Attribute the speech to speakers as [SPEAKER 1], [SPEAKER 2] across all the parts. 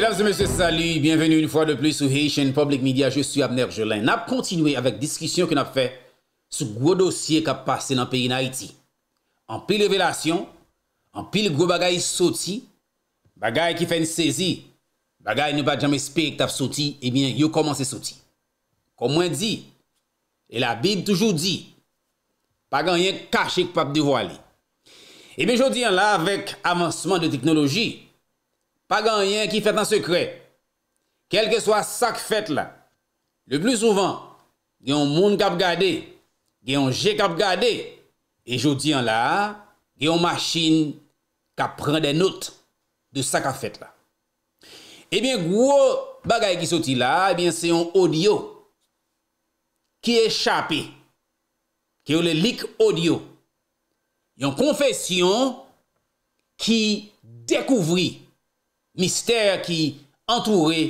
[SPEAKER 1] Selam se mese sali, bienvenu un fwa de plou sou Heishen Public Media. Je sou Abner Jolin. Nap kontinwe avèk diskisyon ki nap fè sou gwo dosye kap pase nan peyi na Haiti. An pi levélasyon, an pi l gwo bagay soti, bagay ki fèn sezi, bagay nou pa djam espèk tap soti, e bin yo komanse soti. Kon mwen di, e la bib toujou di, pa gan yè kache kpap devwa li. E eh bin jodi an la avèk avansman de teknologi, pa ganyen ki fet nan sekret. Kelke swa sak fet la, le plus souvan, gen yon moun kap gade, gen yon je kap gade, e jouti yon la, gen yon machin kap pren de not de sak a fet la. Ebyen eh gwo bagay ki soti la, ebyen eh se yon odio ki e chapi, ki yon le lik odio, yon konfesyon ki dekouvri mistèr ki entourè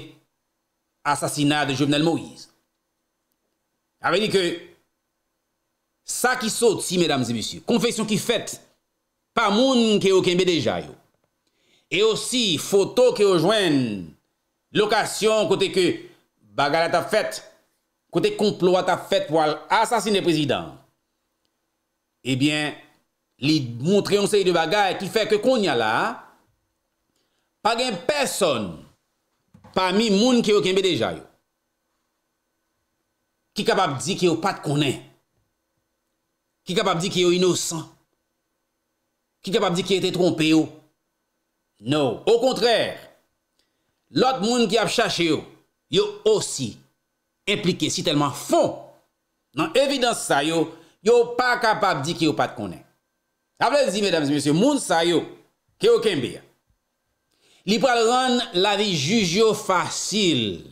[SPEAKER 1] asasina de Jovenel Moïse. Avè di kè sa ki sot si, konfèsyon ki fèt pa moun ki yo kèmbe de jayou. E osi, fotò ki yo jwen lokasyon kote ke bagalat a fèt, kote konplouat a fèt wòl asasine prezident. Ebyen, eh li moun triyonsey de bagal ki fè kè konya la, Pa gen person pa mi moun ki yo kembe deja yo, ki kapab di ki yo pat konen, ki kapab di ki yo inosan, ki kapab di ki ete trompe yo, no, au kontrèr, lot moun ki ap chache yo, yo osi implike si telman fon, nan evidans sa yo, yo pa kapab di ki yo pat konen. Aplez di, moun sa yo, ki yo kembe ya, Li pral ron la vi jujyo fasil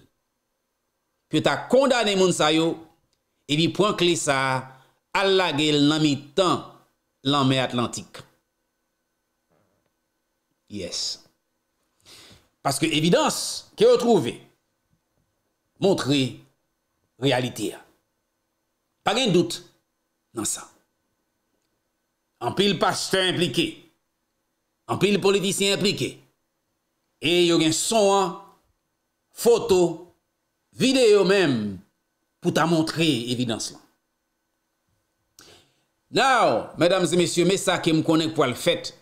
[SPEAKER 1] Pyo ta kondane moun sayo E vi pran kle sa Al la gel nan mi tan Lanme Atlantik Yes Paske evidans Ke yo trove Montre Realite ya Pag en dout nan sa An pil pas se implike An pil politis se implike E yo gen son an, foto, video men, pou ta montre evidans lan. Now, mesdames et messieurs, mes sa ke m konen kwa l fèt.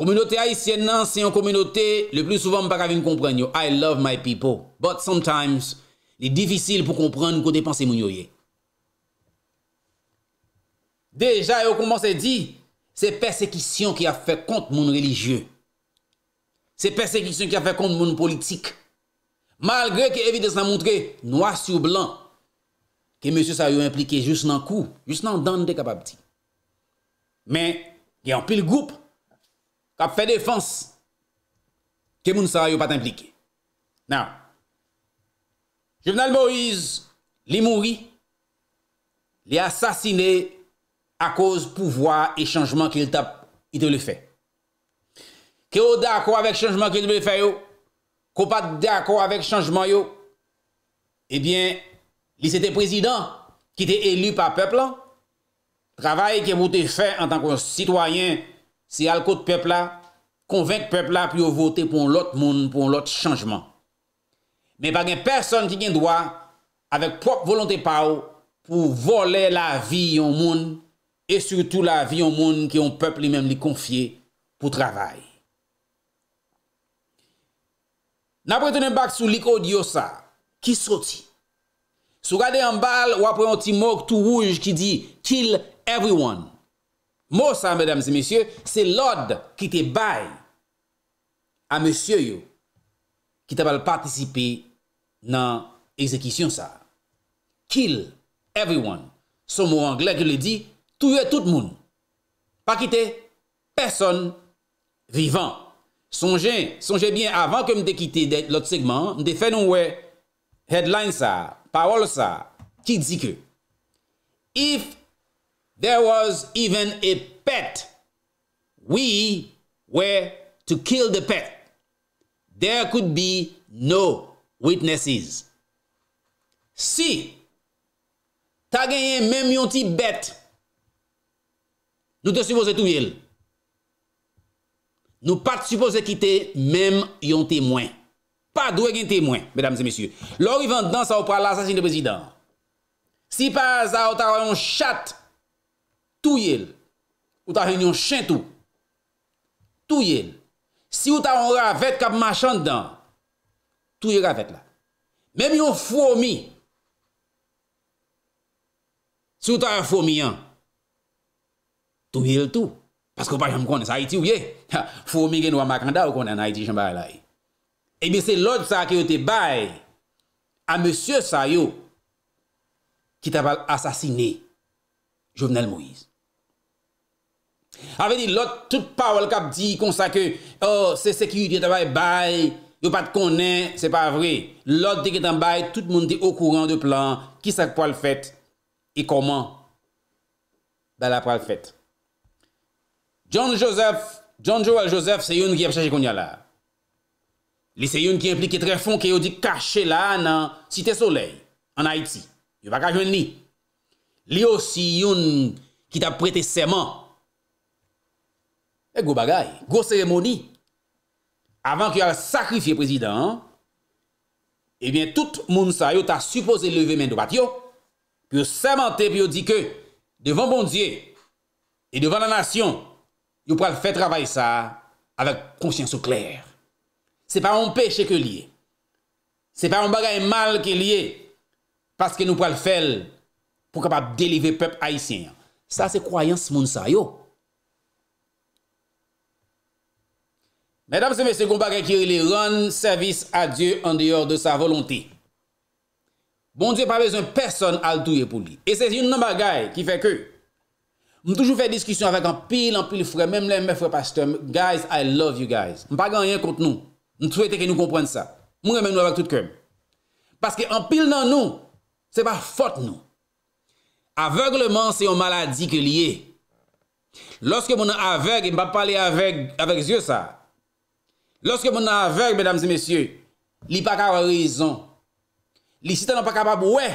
[SPEAKER 1] Komunote haïsien nan, se yon komunote, le plus souvent m pa kavin kompren yo, I love my people, but sometimes, li difícil pou kompren kou de panse moun yo ye. Deja yo kompense di, se persekisyon ki a fè kont moun religyeu, Se persekisyon ki ap fè kon moun politik, malgre ki evite sa moun tre, noua sou blan, ke monsi sa yo implike jous nan kou, jous nan dande kap ap ti. Men, gen an pil goup, kap fè defans, ke moun sa yo pat implike. Nan, juvenile Moise, li mouri, li asasine, a kouz pouvoi e chanjman ki l tap ite le fè. Kè ou d'akou avèk chanjman kè nou bè fè yo? Kè ou pat d'akou avèk chanjman yo? Ebyen, eh li sè te prezidant ki te elu pa pepl la? Travay ki moutè fè an tan kon sitwayen si al kout pepl la, konvenk pepl la pou yo votè pou lòt moun pou lòt chanjman. Mè bagen person ki gen doa avèk prop volontè pa ou pou volè la vi yon moun e surtout la vi yon moun ki yon pepl li mèm li konfye pou travay. Na pretene bak sou liko diyo sa, ki soti. Sou gade yon bal wapre yon ti mok tou wouj ki di, kill everyone. Mou sa, mèdèm se mèsyè, se lòd ki te baye a mèsyè yo ki te bal patisipi nan ezekisyon sa. Kill everyone. Sou mou anglè ki li di, tou yon tout moun. Pa kite, person vivant. Sonje, sonje bien avan ke m de kite l ot segment, m de fè non wè headline sa, parol sa, ki dzi kè. If there was even a pet, we were to kill the pet. There could be no witnesses. Si ta genyen menmyon ti bet, nou te simo zè tou yèl. Nou pat suppose kitè, mèm yon tèmouen. Padouè gen tèmouen, mèdames et messieurs. Lò rivèndan sa ou pral la sasin de président. Si pa sa ou ta rayon chat, tou yèl. Ou ta rayon chentou, tou yèl. Si ou ta rayon ravèd kap machan dan, tou yèl ravèd la. Mèm yon fòmi, si ou ta rayon fòmi yon, tou yèl tou. Paske ou pa jom konen sa Haiti ou ye, fwo mi gen waman kanda ou konen Haiti chan ba la ye. E mi se lot sa ke yo te bay, a Monsieur Sayo, ki tabal asasine, Jovenel Moïse. A ve di lot, tout pa wakab di konsa ke, oh, se se ki yo te bay bay, yo pat konen, se pa vre, lot de ke tan bay, tout moun te okouran de plan, ki sa kwa l fèt, e koman, da la kwa l fèt. John Joseph, John Joel Joseph, se yon ki ap chache kon yon la. Li se yon ki implike tre fon ki yo di kache la nan Tite Soleil, an Haiti. Yo baka jwen li. Li yo si yon ki ta prete seman. E go bagay, go seremoni. Avan ki al sakrifye prezident, ebyen eh tout moun sa yo ta suppose leve men do pat yo, pi yo semente, pi yo di ke, devan bondye, e devan la nasyon, Yon pral fè travay sa avèk konsyansou klèr. Se pa yon peche ke liye. Se pa yon bagay mal ke liye. Paske nou pral fèl pou kapap deleve pep aisyen. Sa se kwayans moun sa yo. Mèdam se mè se kon bagay ki yon lè ron servis a Diyo an diyor de sa volonté. Bon Diyo pa lè zon person al touye pou li. E se yon nan bagay ki fè kè. Mwen toujou fè diskisyon avèk anpil, anpil fwè, mèm lè mè fwè pa stèm. Guys, I love you guys. Mwen pa ganyan kont nou. Mwen souwète ke nou kompwen sa. Mwen remèm nou avèk tout kèm. Paske anpil nan nou, se pa fote nou. Avegleman se yon maladi ke liye. Lòske mwen an aveg, mwen pa pale aveg, aveg zyo sa. Lòske mwen an aveg, mèdames et messiè, li pa ka avè rèzon. Li sitan an pa kabab wè,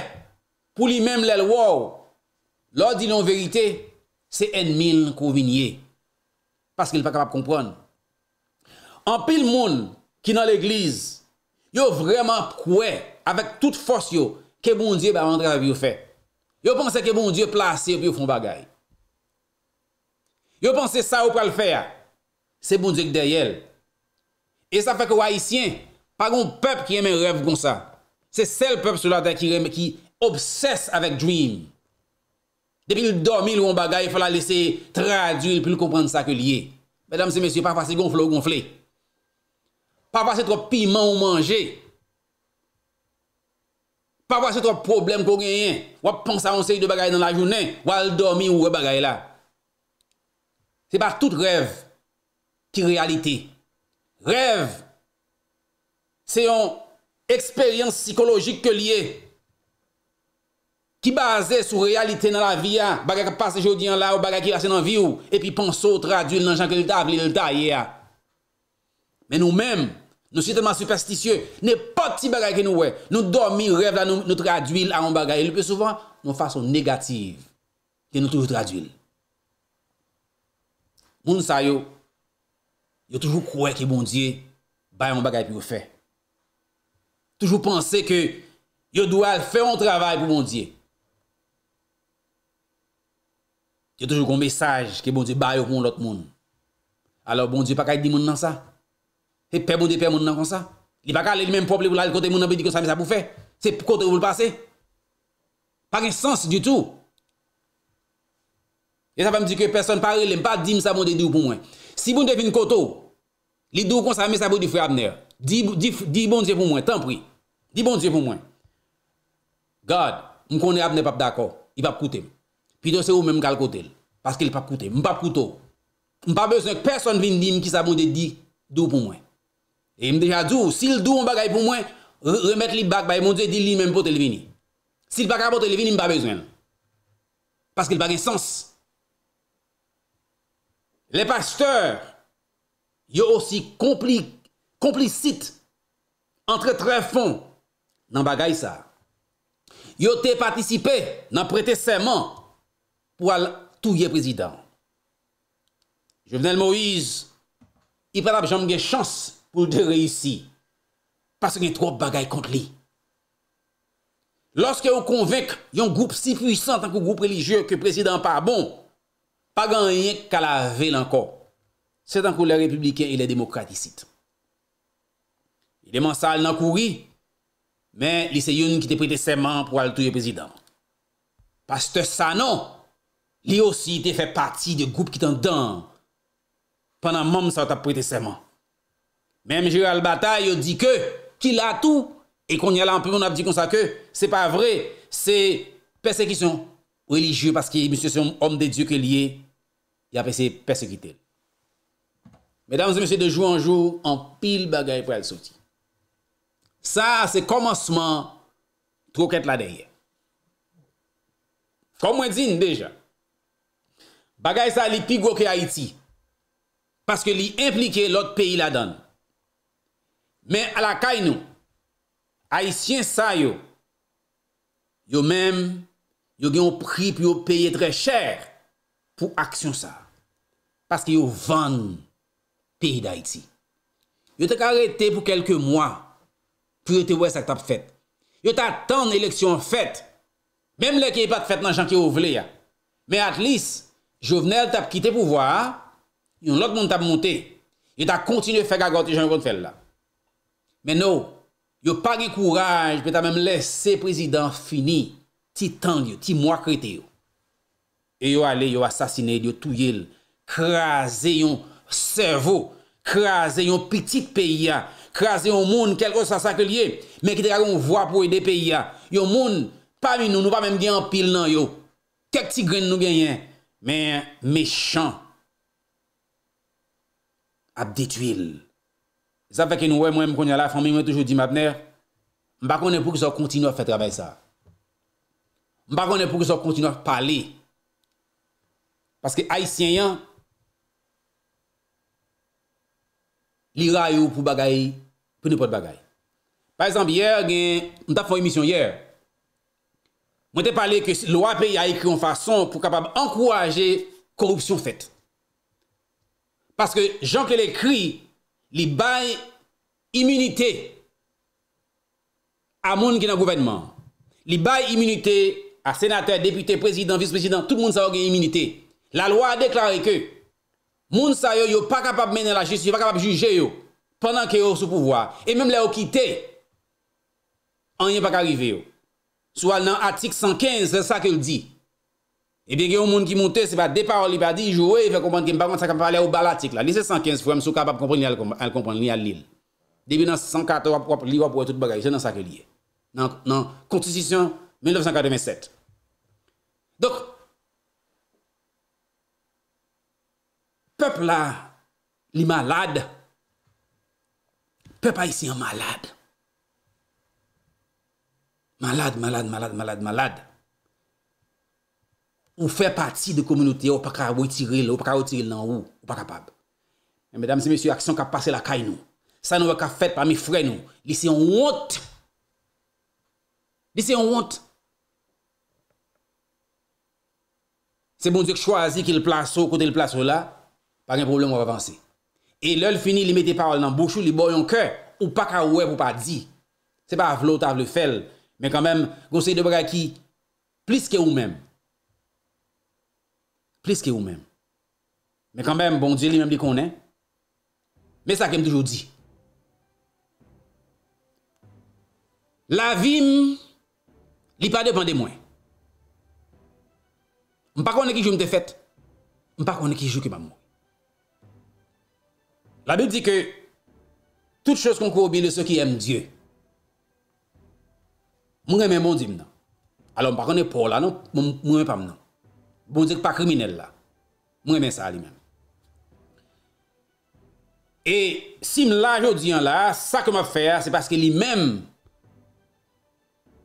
[SPEAKER 1] pou li mèm lèl wò. Lò di non verite, Se enmil konvinye. Paske il pa kapap konpron. An pil moun ki nan l'eglize, yo vreman kwe, avek tout fos yo, ke bon diye ba vandre avyo fe. Yo pense ke bon diye plase yopi yo fon bagay. Yo pense sa ou pra l'fe ya, se bon diye kdey el. E sa fe ke wahi sien, pa goun pep ki yeme rev goun sa. Se sel pep sou la dey ki reme, ki obses avek dream. Se sel pep sou la dey ki reme, Depi l'dormi l'on bagaye, fwala lese traduil pi l'komprande sa ke liye. Bedam se mesye, pa fwa se gonfle ou gonfle. Pa fwa se tro piman ou manje. Pa fwa se tro problem kon genyen. Wap pon sa ansye l'de bagaye nan la jounen, wap l'dormi ou wep bagaye la. Se pa tout rev ki realite. Rev, se yon eksperyans psikologik ke liye. Ki baze sou realite nan la vi ya, bagay ki pase jodi an la ou bagay ki vase nan vi ou, epi ponso traduil nan janke li ta avli li ta ye ya. Men nou men, nou si teman superstisye, ne pati bagay ki nou we, nou dormi rev la nou traduil an bagay, lupi souvan nou fason negatif ki nou touj traduil. Moun sa yo, yo toujou kouwe ki bon diye bayan bagay ki yo fe. Toujou pense ke yo doual fe yon travay pou bon diye. Yon toujou kon mesaj ke bon die bar yon kon lout moun. Alors bon die pa kal di moun nan sa? E pe bon die pe moun nan kon sa? Li pa kal li li menm pop li pou la li konte moun nan bi di kon sa mi sa pou fe? Se kote pou lupase? Pa gen sens du tout. E sa pa m di ki person pare li m pa di m sa moun den di ou pou mwen. Si bon die fin koto, li di ou kon sa mi sa pou di fri abner. Di bon die pou mwen, tan pri. Di bon die pou mwen. God, m konen abne pap dako. I pap kote m. pi do se ou mèm kal kote l, paske l pa koute, m pa koute ou, m pa beznen k person vin din ki sa moun de di, dou pou mwen, e m deja djou, si l dou m bagay pou mwen, remet li bag bay, moun de di li mèm potel vini, si l bagay potel vini, m pa beznen, paske l bagay sens, le pasteur, yo osi compli, complisit, entre tre fon, nan bagay sa, yo te patisipe, nan prete seman, pou al touye prezidant. Jouvenel Moïse, i pradab jom gen chans pou de reisi, paske gen tro bagay kont li. Lorske ou konvek yon goup si fuisant tankou goup religieux ke prezidant pa bon, pa gan yon kalave lanko, se tankou le republiken e le demokratisite. Eleman sal nan kouri, men li se yon ki te prite seman pou al touye prezidant. Paske sa non, Li osi te fè pati de goup ki tan dan. Panan moun sa tap pou ete seman. Mèm jè al bata, yon di ke, ki la tou, e kon yal anpè, moun ap di kon sa ke, se pa vre, se persekisyon religyou, paske yon misye son om de diou ke liye, ya persekisyon persekisyon. Mèdames et monsye, de jou anjou, an pil bagay pou el soti. Sa, se komanseman, trok ete la deyè. Komwen din dejan, Bagay sa li pigwo ke Haiti. Paske li implike lot peyi la don. Men ala kay nou. Haitien sa yo. Yo men, yo gen yon pri, pi yo peye tre cher pou aksyon sa. Paske yo van peyi da Haiti. Yo te karete pou kelke mwa pi yo te wese ak tap fet. Yo ta tan eleksyon fet. Mem le ki e pat fet nan jan ki yo vle ya. Men at lis, Jouvenel te ap kite pou vwa, yon lòk moun te ap monte, yon te ap kontinu fèk agote jan non, yon kon fèl la. Men nou, yon pa gè kouraj, pe te amèm lè se prezidant fini, ti tang yo, ti mwakre te yo. E yo ale, yo asasine, yo touyil, krasè yon servou, krasè yon piti peyi ya, krasè yon moun kelkos sa saklye, men ki te agon vwa pou yon de peyi ya. Yon moun, pa mi nou, nou pa mèm gen anpil nan yo. Kek ti gren nou gen yen, Men, mechand. Abde tuil. Sa feke nou we mwen mkonya la, fom mi mwen toujou di mabner, mba konen pou ki sa kontinou a fe trabay sa. Mba konen pou ki sa kontinou a pale. Paske haisyen yon, li rayou pou bagay, pou nipot bagay. Par exemple, yer gen, mta foye misyon yer, Mwen te pale ke lo a peyi a ekri an fason pou kapab ankouraje korupsyon fet. Paske jan ke l'ekri, li bay imunite a moun gen an gouvenman. Li bay imunite a senater, depite, prezident, vice-prezident, tout moun sa yo gen imunite. La lo a deklari ke moun sa yo yo pa kapab menen la jist, yo pa kapab juje yo penan ke yo sou pouvoar. E menm la yo kite, an yon pa karive yo. Soual nan atik 115, se sa ke l di. E bege ou moun ki monte, se pa de par li pa di, jou we, fe kompon ke mba, mwen sa ka pale ou bal atik la. Li se 115, fwe m sou kapab kompon li al kompon, li al lil. Debi nan 104, li wap wap wap wap, se nan sa ke li. Nan konstitusyon 1987. Dok, pep la li malade, pep a yisi an malade. Malade, malade, malade, malade, malade. Ou fè pati de komunite ou pa ka wè tiril, ou pa ka wè tiril nan ou, ou pa kapab. Mèdames et messieurs, aksyon ka pase la kay nou. Sa nou wè ka fèt pa mi fwè nou. Li se yon wot. Li se yon wot. Se bon dik chwazi ki l plaso kote l plaso la, pa gen problem wè wè vansè. E lè l fini li mè te parol nan bouchou, li bò yon kè, ou pa ka wè pou pa di. Se pa avlò, ta avlò fèl, Mè kèmèm, gonsèy de bra ki, plis ke ou mèm. Plis ke ou mèm. Mè kèmèm, bon, diè li mèm li konè. Mè sa kem toujou di. La vi m, li pa depande mwen. M pa konè ki jou m te fèt, m pa konè ki jou ke m amou. La bi di ke, tout chos kon kou obi le se ki m diè, Mwen remen non? mwen dim nan. Alon mwen pa kone pou la nan, mwen remen pa mnen. Mwen remen sa li men. E si m la jodi an la, sa ke m ap fè, se paske li men.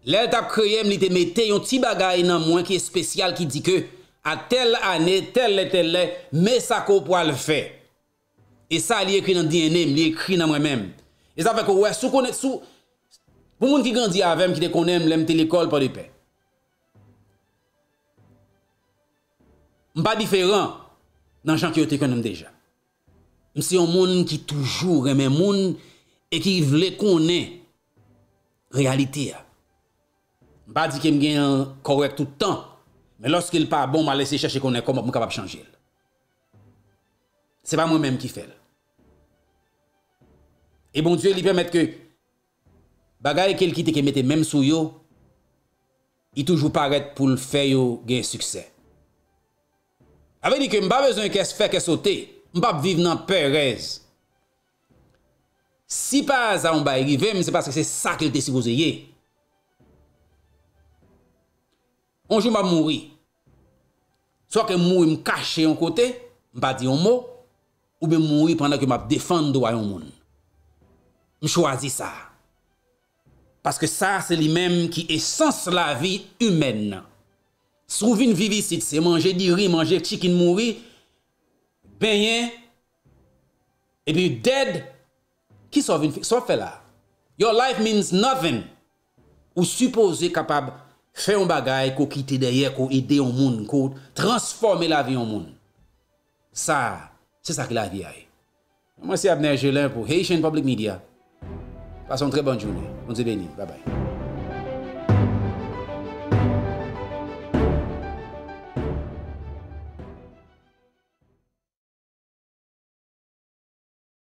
[SPEAKER 1] Le l tap kreye m li te mette yon ti bagay nan mwen ki e spesyal ki di ke a tel ane, tel le tel le, me sa ko pou al fè. E sa li ekri nan DNA, li ekri nan mwen men. E sa fè ko wè, sou konen sou... Pou moun ki grandi avèm ki de konèm lèm telekol pò de pe. M pa diferan nan chan ki yo te konèm deja. M se yon moun ki toujou remè moun e ki vle konè realite ya. M pa di ki m gen korek toutan me loske l pa bon ma lese chèche konè komop m kapap chanjèl. Se pa moun mèm ki fèl. E bon djèl li pèmèt ke bagare kel kite ke mette menm sou yo, yi toujou paret pou l fè yo gen suksè. Ave di ke mba bezon yon kes fè kesote, mba ap vive nan pè rez. Si pa zan mba erive, mse paske se sa ke l te sivouze ye. Onjou mba mouri, so ak m mouri m kache yon kote, mba di yon mou, ou m mouri pwanda ki m ap defande wayon moun. M chwazi sa, Paske sa se li menm ki esans la vi humen. Sou vin vivi si te se manje diri, manje chikin mouri, benyen, e pi dead, ki sou vin, sou fe la. Your life means nothing. Ou suppose kapab fè yon bagay, ko kite deyer, ko ide yon moun, ko transforme la vi yon moun. Sa, se sa ki la vi ay. Mwen se apnen jelan pou Haitian Public Media. Passez une très bonne journée. On se bénit. Bye bye.